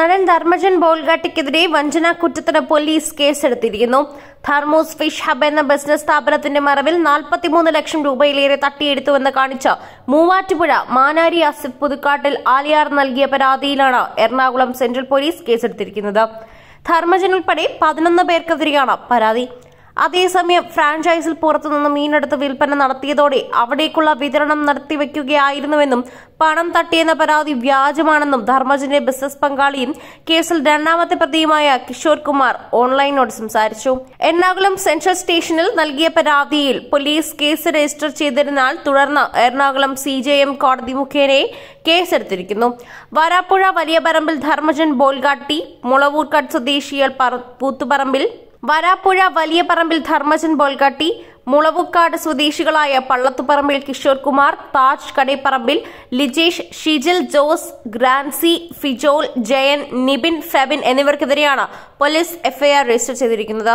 നടൻ ധർമ്മജൻ ബോൾഗാട്ടിക്കെതിരെ വഞ്ചനാ കുറ്റത്തിന് പോലീസ് കേസെടുത്തിരിക്കുന്നു ധർമോസ് ഫിഷ് ഹബ് എന്ന ബിസിനസ് സ്ഥാപനത്തിന്റെ മറവിൽ നാൽപ്പത്തിമൂന്ന് ലക്ഷം രൂപയിലേറെ തട്ടിയെടുത്തുവെന്ന് കാണിച്ച് മൂവാറ്റുപുഴ മാനാരി ആസിഫ് പുതുക്കാട്ടിൽ ആലിയാർ നൽകിയ പരാതിയിലാണ് എറണാകുളം സെൻട്രൽ പോലീസ് കേസെടുത്തിരിക്കുന്നത് ധർമ്മജൻ ഉൾപ്പെടെ പതിനൊന്ന് പേർക്കെതിരെയാണ് പരാതി അതേസമയം ഫ്രാഞ്ചൈസിൽ പുറത്തുനിന്ന് മീനെടുത്ത് വിൽപ്പന നടത്തിയതോടെ അവിടേക്കുള്ള വിതരണം നടത്തിവെക്കുകയായിരുന്നുവെന്നും പണം തട്ടിയെന്ന പരാതി വ്യാജമാണെന്നും ധർമ്മജിന്റെ ബിസിനസ് പങ്കാളിയും കേസിൽ രണ്ടാമത്തെ പ്രതിയുമായ കിഷോർ കുമാർ ഓൺലൈനോട് സംസാരിച്ചു എറണാകുളം സെൻട്രൽ സ്റ്റേഷനിൽ നൽകിയ പരാതിയിൽ പോലീസ് കേസ് രജിസ്റ്റർ ചെയ്തിരുന്നാൽ തുടർന്ന് എറണാകുളം സി കോടതി മുഖേന കേസെടുത്തിരിക്കുന്നു വരാപ്പുഴ വലിയ പറമ്പിൽ ധർമ്മജൻ ബോൽഗാട്ടി മുളവൂർക്കാട് സ്വദേശിയൽ പൂത്തുപറമ്പിൽ വരാപ്പുഴ വലിയ പറമ്പിൽ ധർമ്മജൻ ബോൾഗാട്ടി മുളവുക്കാട് സ്വദേശികളായ പള്ളത്തുപറമ്പിൽ കിഷോർ കുമാർ താജ് കടേപ്പറമ്പിൽ ലിജേഷ് ഷിജിൽ ജോസ് ഗ്രാൻസി ഫിജോൾ ജയൻ നിബിൻ ഫെബിൻ എന്നിവർക്കെതിരെയാണ് പോലീസ് എഫ്ഐആർ രജിസ്റ്റർ ചെയ്തിരിക്കുന്നത്